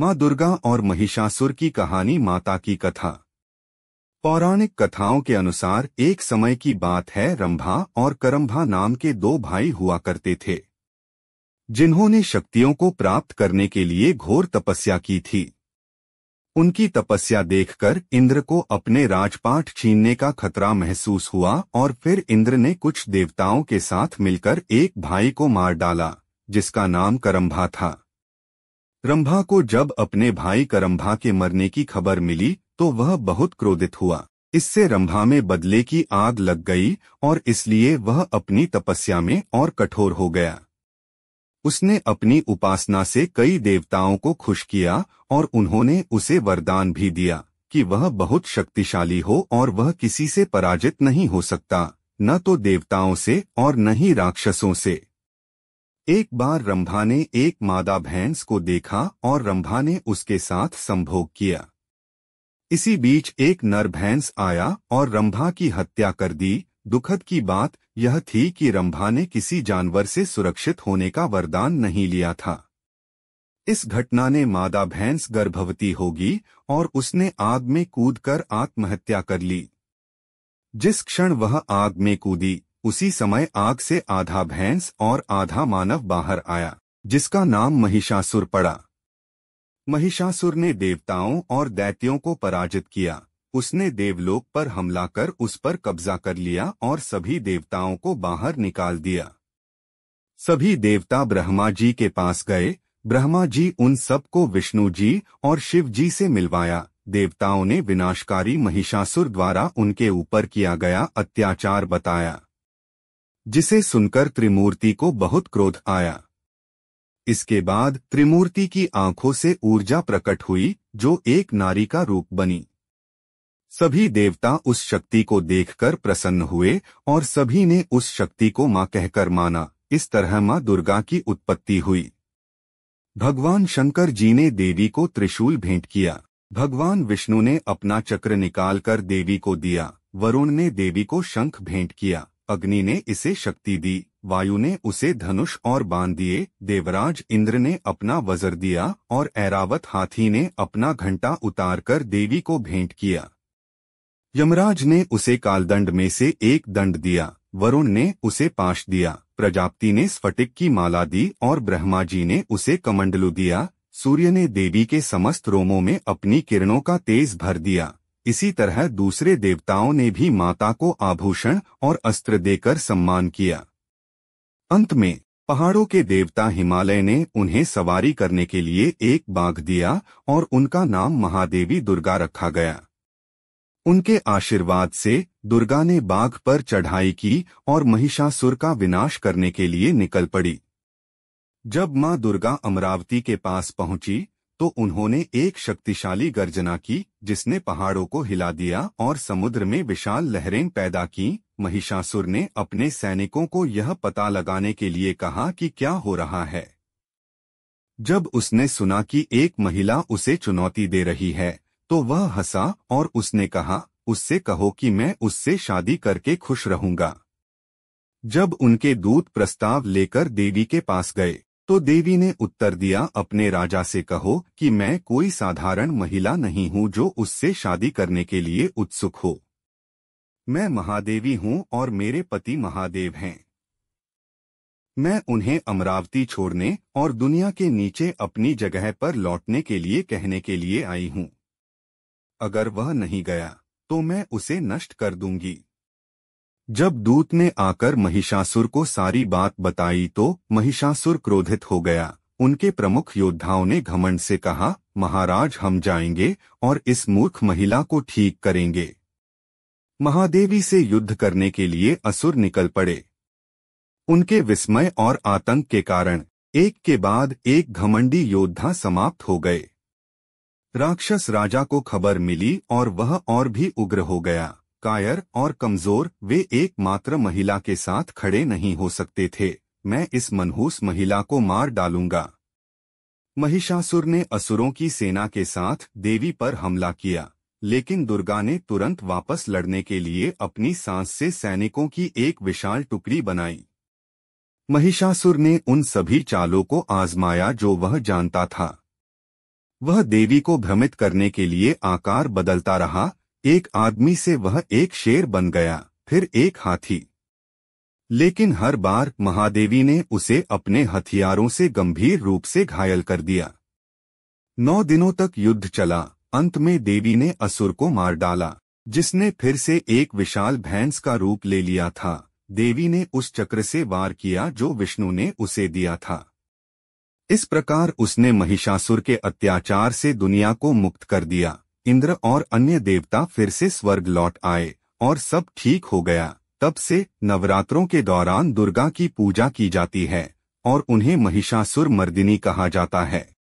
माँ दुर्गा और महिषासुर की कहानी माता की कथा पौराणिक कथाओं के अनुसार एक समय की बात है रंभा और करम्भा नाम के दो भाई हुआ करते थे जिन्होंने शक्तियों को प्राप्त करने के लिए घोर तपस्या की थी उनकी तपस्या देखकर इंद्र को अपने राजपाट छीनने का खतरा महसूस हुआ और फिर इंद्र ने कुछ देवताओं के साथ मिलकर एक भाई को मार डाला जिसका नाम करम्भा था रंभा को जब अपने भाई करंभा के मरने की खबर मिली तो वह बहुत क्रोधित हुआ इससे रंभा में बदले की आग लग गई और इसलिए वह अपनी तपस्या में और कठोर हो गया उसने अपनी उपासना से कई देवताओं को खुश किया और उन्होंने उसे वरदान भी दिया कि वह बहुत शक्तिशाली हो और वह किसी से पराजित नहीं हो सकता न तो देवताओं से और न ही राक्षसों से एक बार रंभा ने एक मादा भैंस को देखा और रंभा ने उसके साथ संभोग किया इसी बीच एक नर भैंस आया और रंभा की हत्या कर दी दुखद की बात यह थी कि रंभा ने किसी जानवर से सुरक्षित होने का वरदान नहीं लिया था इस घटना ने मादा भैंस गर्भवती होगी और उसने आग में कूदकर आत्महत्या कर ली जिस क्षण वह आग में कूदी उसी समय आग से आधा भैंस और आधा मानव बाहर आया जिसका नाम महिषासुर पड़ा महिषासुर ने देवताओं और दैत्यों को पराजित किया उसने देवलोक पर हमला कर उस पर कब्जा कर लिया और सभी देवताओं को बाहर निकाल दिया सभी देवता ब्रह्मा जी के पास गए ब्रह्मा जी उन सबको विष्णु जी और शिव जी से मिलवाया देवताओं ने विनाशकारी महिषासुर द्वारा उनके ऊपर किया गया अत्याचार बताया जिसे सुनकर त्रिमूर्ति को बहुत क्रोध आया इसके बाद त्रिमूर्ति की आंखों से ऊर्जा प्रकट हुई जो एक नारी का रूप बनी सभी देवता उस शक्ति को देखकर प्रसन्न हुए और सभी ने उस शक्ति को मां कहकर माना इस तरह मां दुर्गा की उत्पत्ति हुई भगवान शंकर जी ने देवी को त्रिशूल भेंट किया भगवान विष्णु ने अपना चक्र निकालकर देवी को दिया वरुण ने देवी को शंख भेंट किया अग्नि ने इसे शक्ति दी वायु ने उसे धनुष और बांध दिए देवराज इंद्र ने अपना वजर दिया और ऐरावत हाथी ने अपना घंटा उतारकर देवी को भेंट किया यमराज ने उसे कालदंड में से एक दंड दिया वरुण ने उसे पाश दिया प्रजापति ने स्फटिक की माला दी और ब्रह्मा जी ने उसे कमंडलू दिया सूर्य ने देवी के समस्त रोमों में अपनी किरणों का तेज भर दिया इसी तरह दूसरे देवताओं ने भी माता को आभूषण और अस्त्र देकर सम्मान किया अंत में पहाड़ों के देवता हिमालय ने उन्हें सवारी करने के लिए एक बाघ दिया और उनका नाम महादेवी दुर्गा रखा गया उनके आशीर्वाद से दुर्गा ने बाघ पर चढ़ाई की और महिषासुर का विनाश करने के लिए निकल पड़ी जब मां दुर्गा अमरावती के पास पहुंची तो उन्होंने एक शक्तिशाली गर्जना की जिसने पहाड़ों को हिला दिया और समुद्र में विशाल लहरें पैदा की महिषासुर ने अपने सैनिकों को यह पता लगाने के लिए कहा कि क्या हो रहा है जब उसने सुना कि एक महिला उसे चुनौती दे रही है तो वह हंसा और उसने कहा उससे कहो कि मैं उससे शादी करके खुश रहूंगा जब उनके दूत प्रस्ताव लेकर देवी के पास गए तो देवी ने उत्तर दिया अपने राजा से कहो कि मैं कोई साधारण महिला नहीं हूं जो उससे शादी करने के लिए उत्सुक हो मैं महादेवी हूं और मेरे पति महादेव हैं मैं उन्हें अमरावती छोड़ने और दुनिया के नीचे अपनी जगह पर लौटने के लिए कहने के लिए आई हूं अगर वह नहीं गया तो मैं उसे नष्ट कर दूंगी जब दूत ने आकर महिषासुर को सारी बात बताई तो महिषासुर क्रोधित हो गया उनके प्रमुख योद्धाओं ने घमंड से कहा महाराज हम जाएंगे और इस मूर्ख महिला को ठीक करेंगे महादेवी से युद्ध करने के लिए असुर निकल पड़े उनके विस्मय और आतंक के कारण एक के बाद एक घमंडी योद्धा समाप्त हो गए राक्षस राजा को खबर मिली और वह और भी उग्र हो गया कायर और कमजोर वे एकमात्र महिला के साथ खड़े नहीं हो सकते थे मैं इस मनहूस महिला को मार डालूंगा महिषासुर ने असुरों की सेना के साथ देवी पर हमला किया लेकिन दुर्गा ने तुरंत वापस लड़ने के लिए अपनी सांस से सैनिकों की एक विशाल टुकड़ी बनाई महिषासुर ने उन सभी चालों को आजमाया जो वह जानता था वह देवी को भ्रमित करने के लिए आकार बदलता रहा एक आदमी से वह एक शेर बन गया फिर एक हाथी लेकिन हर बार महादेवी ने उसे अपने हथियारों से गंभीर रूप से घायल कर दिया नौ दिनों तक युद्ध चला अंत में देवी ने असुर को मार डाला जिसने फिर से एक विशाल भैंस का रूप ले लिया था देवी ने उस चक्र से वार किया जो विष्णु ने उसे दिया था इस प्रकार उसने महिषासुर के अत्याचार से दुनिया को मुक्त कर दिया इंद्र और अन्य देवता फिर से स्वर्ग लौट आए और सब ठीक हो गया तब से नवरात्रों के दौरान दुर्गा की पूजा की जाती है और उन्हें महिषासुर मर्दिनी कहा जाता है